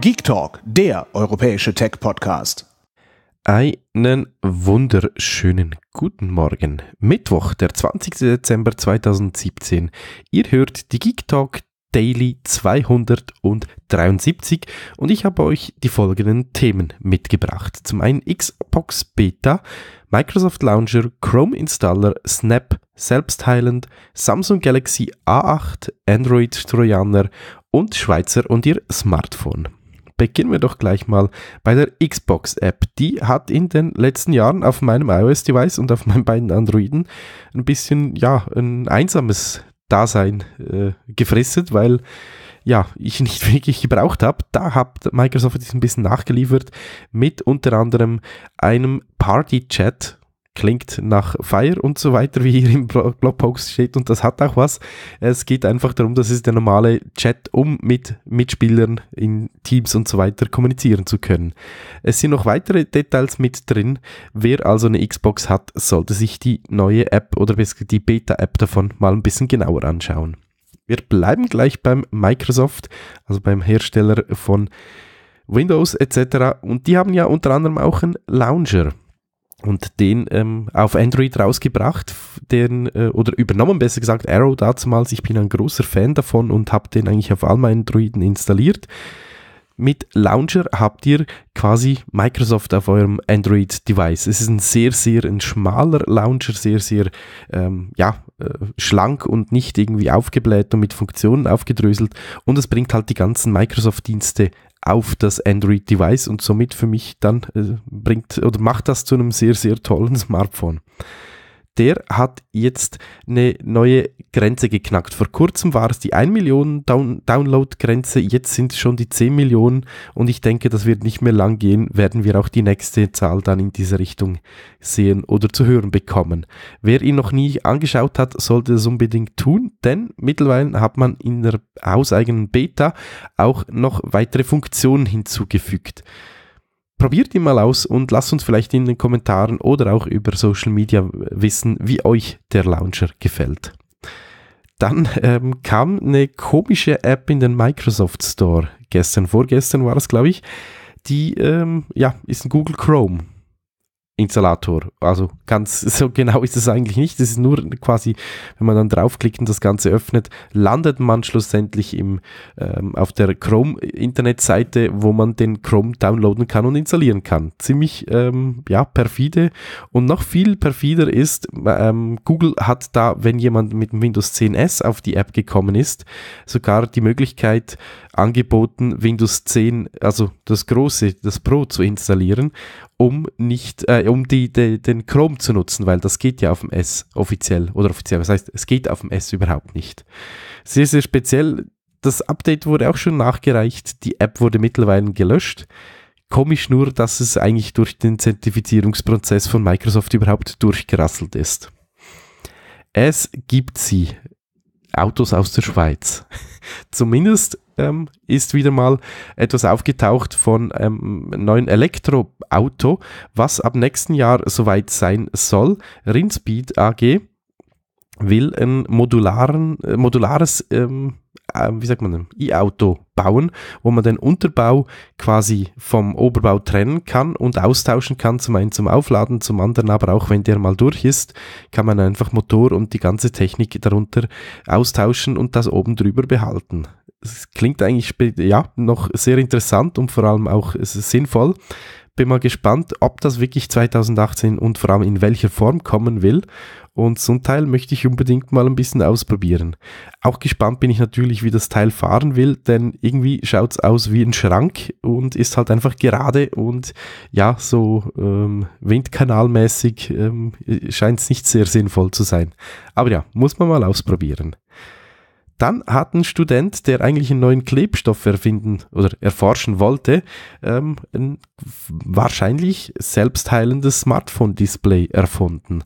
Geek Talk, der europäische Tech-Podcast. Einen wunderschönen guten Morgen. Mittwoch, der 20. Dezember 2017. Ihr hört die Geek Talk Daily 273 und ich habe euch die folgenden Themen mitgebracht. Zum einen Xbox Beta, Microsoft Launcher, Chrome Installer, Snap, Selbstheilend, Samsung Galaxy A8, Android Trojaner und Schweizer und ihr Smartphone beginnen wir doch gleich mal bei der Xbox-App. Die hat in den letzten Jahren auf meinem iOS-Device und auf meinen beiden Androiden ein bisschen, ja, ein einsames Dasein äh, gefristet, weil ja, ich nicht wirklich gebraucht habe. Da hat Microsoft jetzt ein bisschen nachgeliefert mit unter anderem einem Party-Chat, klingt nach Fire und so weiter, wie hier im Blogpost steht und das hat auch was. Es geht einfach darum, das ist der normale Chat, um mit Mitspielern in Teams und so weiter kommunizieren zu können. Es sind noch weitere Details mit drin. Wer also eine Xbox hat, sollte sich die neue App oder die Beta-App davon mal ein bisschen genauer anschauen. Wir bleiben gleich beim Microsoft, also beim Hersteller von Windows etc. Und die haben ja unter anderem auch einen Launcher und den ähm, auf Android rausgebracht, den, äh, oder übernommen besser gesagt, Arrow damals. Ich bin ein großer Fan davon und habe den eigentlich auf all meinen Droiden installiert mit Launcher habt ihr quasi Microsoft auf eurem Android-Device. Es ist ein sehr, sehr ein schmaler Launcher, sehr, sehr ähm, ja, äh, schlank und nicht irgendwie aufgebläht und mit Funktionen aufgedröselt. Und es bringt halt die ganzen Microsoft-Dienste auf das Android-Device und somit für mich dann äh, bringt oder macht das zu einem sehr, sehr tollen Smartphone der hat jetzt eine neue Grenze geknackt. Vor kurzem war es die 1 Millionen Down Download-Grenze, jetzt sind es schon die 10 Millionen und ich denke, das wird nicht mehr lang gehen, werden wir auch die nächste Zahl dann in diese Richtung sehen oder zu hören bekommen. Wer ihn noch nie angeschaut hat, sollte das unbedingt tun, denn mittlerweile hat man in der hauseigenen Beta auch noch weitere Funktionen hinzugefügt probiert ihn mal aus und lasst uns vielleicht in den Kommentaren oder auch über Social Media wissen, wie euch der Launcher gefällt. Dann ähm, kam eine komische App in den Microsoft Store gestern, vorgestern war es, glaube ich. Die ähm, ja, ist ein Google Chrome Installator. Also ganz so genau ist es eigentlich nicht. Es ist nur quasi, wenn man dann draufklickt und das Ganze öffnet, landet man schlussendlich im, ähm, auf der Chrome-Internetseite, wo man den Chrome downloaden kann und installieren kann. Ziemlich ähm, ja, perfide. Und noch viel perfider ist, ähm, Google hat da, wenn jemand mit Windows 10S auf die App gekommen ist, sogar die Möglichkeit angeboten, Windows 10, also das große, das Pro zu installieren um nicht, äh, um die, die, den Chrome zu nutzen, weil das geht ja auf dem S offiziell oder offiziell. Das heißt, es geht auf dem S überhaupt nicht. Sehr, sehr speziell. Das Update wurde auch schon nachgereicht. Die App wurde mittlerweile gelöscht. Komisch nur, dass es eigentlich durch den Zertifizierungsprozess von Microsoft überhaupt durchgerasselt ist. Es gibt sie. Autos aus der Schweiz. Zumindest ähm, ist wieder mal etwas aufgetaucht von einem ähm, neuen Elektroauto, was ab nächsten Jahr soweit sein soll. Rinspeed AG will ein modularen, äh, modulares ähm, äh, wie sagt man denn, E-Auto bauen, wo man den Unterbau quasi vom Oberbau trennen kann und austauschen kann, zum einen zum Aufladen, zum anderen aber auch, wenn der mal durch ist, kann man einfach Motor und die ganze Technik darunter austauschen und das oben drüber behalten. Das klingt eigentlich ja, noch sehr interessant und vor allem auch sinnvoll. Bin mal gespannt, ob das wirklich 2018 und vor allem in welcher Form kommen will. Und so ein Teil möchte ich unbedingt mal ein bisschen ausprobieren. Auch gespannt bin ich natürlich, wie das Teil fahren will, denn irgendwie schaut es aus wie ein Schrank und ist halt einfach gerade und ja, so ähm, windkanalmäßig ähm, scheint es nicht sehr sinnvoll zu sein. Aber ja, muss man mal ausprobieren. Dann hat ein Student, der eigentlich einen neuen Klebstoff erfinden oder erforschen wollte, ähm, ein wahrscheinlich selbstheilendes Smartphone-Display erfunden.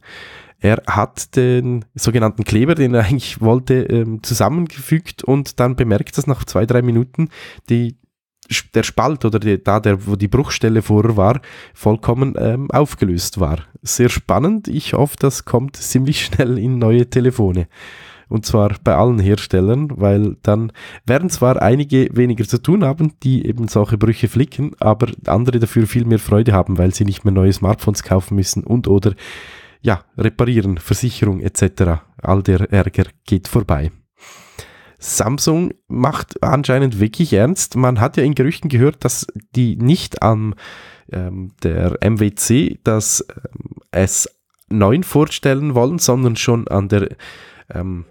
Er hat den sogenannten Kleber, den er eigentlich wollte, ähm, zusammengefügt und dann bemerkt, dass nach zwei, drei Minuten die, der Spalt oder die, da, der, wo die Bruchstelle vorher war, vollkommen ähm, aufgelöst war. Sehr spannend. Ich hoffe, das kommt ziemlich schnell in neue Telefone. Und zwar bei allen Herstellern, weil dann werden zwar einige weniger zu tun haben, die eben solche Brüche flicken, aber andere dafür viel mehr Freude haben, weil sie nicht mehr neue Smartphones kaufen müssen und oder ja, reparieren, Versicherung etc. All der Ärger geht vorbei. Samsung macht anscheinend wirklich ernst. Man hat ja in Gerüchten gehört, dass die nicht am ähm, der MWC das ähm, S9 vorstellen wollen, sondern schon an der ähm,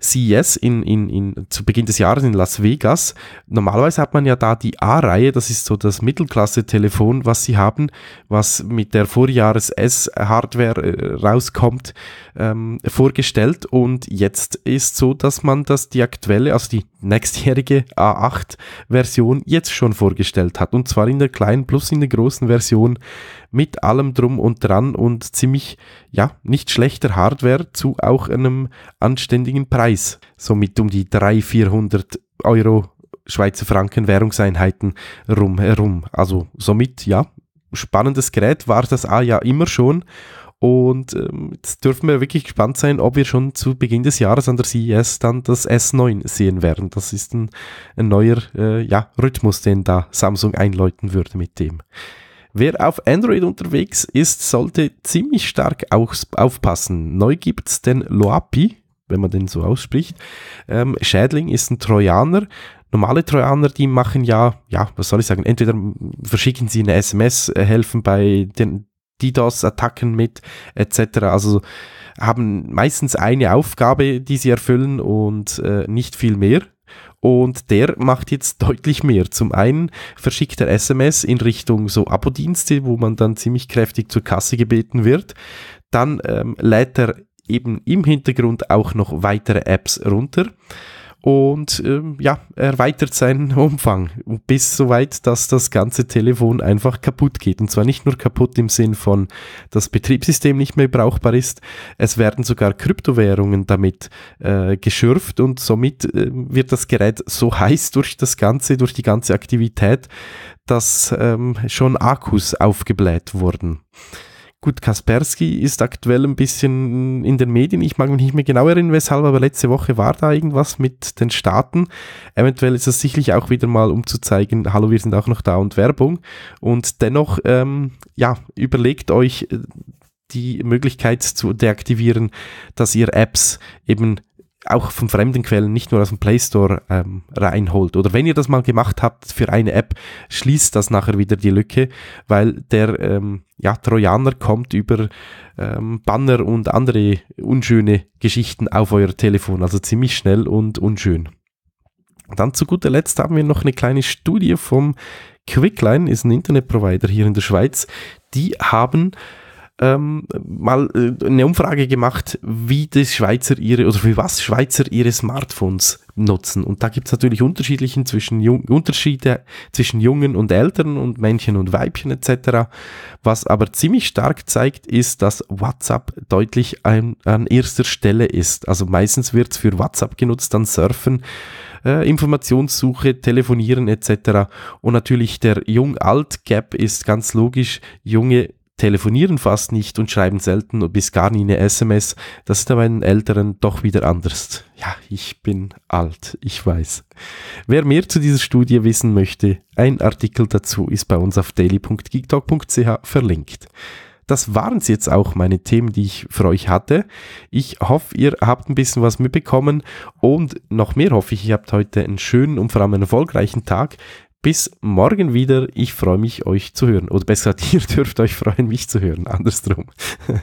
CES in, in, in, zu Beginn des Jahres in Las Vegas. Normalerweise hat man ja da die A-Reihe, das ist so das Mittelklasse-Telefon, was sie haben, was mit der Vorjahres-S-Hardware äh, rauskommt, ähm, vorgestellt. Und jetzt ist so, dass man das die aktuelle, also die nächstjährige A8-Version jetzt schon vorgestellt hat. Und zwar in der kleinen plus in der großen Version mit allem drum und dran und ziemlich, ja, nicht schlechter Hardware zu auch einem anständigen Preis. Somit um die 300, 400 Euro Schweizer Franken Währungseinheiten rumherum. Also somit, ja, spannendes Gerät war das A ja immer schon. Und ähm, jetzt dürfen wir wirklich gespannt sein, ob wir schon zu Beginn des Jahres an der CES dann das S9 sehen werden. Das ist ein, ein neuer äh, ja, Rhythmus, den da Samsung einläuten würde mit dem. Wer auf Android unterwegs ist, sollte ziemlich stark aufpassen. Neu gibt es den Loapi, wenn man den so ausspricht. Ähm, Schädling ist ein Trojaner. Normale Trojaner, die machen ja, ja, was soll ich sagen, entweder verschicken sie eine SMS, helfen bei den DDoS-Attacken mit, etc. Also haben meistens eine Aufgabe, die sie erfüllen und äh, nicht viel mehr. Und der macht jetzt deutlich mehr. Zum einen verschickt er SMS in Richtung so Abo-Dienste, wo man dann ziemlich kräftig zur Kasse gebeten wird. Dann ähm, leitet er eben im Hintergrund auch noch weitere Apps runter und ähm, ja, erweitert seinen Umfang bis so weit, dass das ganze Telefon einfach kaputt geht. Und zwar nicht nur kaputt im Sinn von, das Betriebssystem nicht mehr brauchbar ist, es werden sogar Kryptowährungen damit äh, geschürft und somit äh, wird das Gerät so heiß durch das Ganze, durch die ganze Aktivität, dass ähm, schon Akkus aufgebläht wurden. Gut, Kaspersky ist aktuell ein bisschen in den Medien. Ich mag mich nicht mehr genau erinnern, weshalb, aber letzte Woche war da irgendwas mit den Staaten. Eventuell ist das sicherlich auch wieder mal, um zu zeigen, hallo, wir sind auch noch da und Werbung. Und dennoch, ähm, ja, überlegt euch äh, die Möglichkeit zu deaktivieren, dass ihr Apps eben auch von fremden Quellen, nicht nur aus dem Play Store ähm, reinholt. Oder wenn ihr das mal gemacht habt für eine App, schließt das nachher wieder die Lücke, weil der ähm, ja, Trojaner kommt über ähm, Banner und andere unschöne Geschichten auf euer Telefon. Also ziemlich schnell und unschön. Dann zu guter Letzt haben wir noch eine kleine Studie vom Quickline, ist ein Internetprovider hier in der Schweiz. Die haben ähm, mal äh, eine Umfrage gemacht, wie das Schweizer ihre oder für was Schweizer ihre Smartphones nutzen. Und da gibt es natürlich unterschiedlichen zwischen Unterschiede zwischen Jungen und Eltern und Männchen und Weibchen etc. Was aber ziemlich stark zeigt, ist, dass WhatsApp deutlich ein, an erster Stelle ist. Also meistens wird es für WhatsApp genutzt, dann Surfen, äh, Informationssuche, Telefonieren etc. Und natürlich der Jung-Alt-Gap ist ganz logisch. Junge telefonieren fast nicht und schreiben selten bis gar nie eine SMS. Das ist aber bei den Älteren doch wieder anders. Ja, ich bin alt, ich weiß. Wer mehr zu dieser Studie wissen möchte, ein Artikel dazu ist bei uns auf daily.geektalk.ch verlinkt. Das waren es jetzt auch meine Themen, die ich für euch hatte. Ich hoffe, ihr habt ein bisschen was mitbekommen und noch mehr hoffe ich, ihr habt heute einen schönen und vor allem einen erfolgreichen Tag. Bis morgen wieder. Ich freue mich, euch zu hören. Oder besser gesagt, ihr dürft euch freuen, mich zu hören. Andersrum.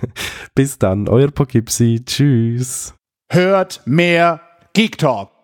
Bis dann, euer Poughkeepsie. Tschüss. Hört mehr Geek Talk.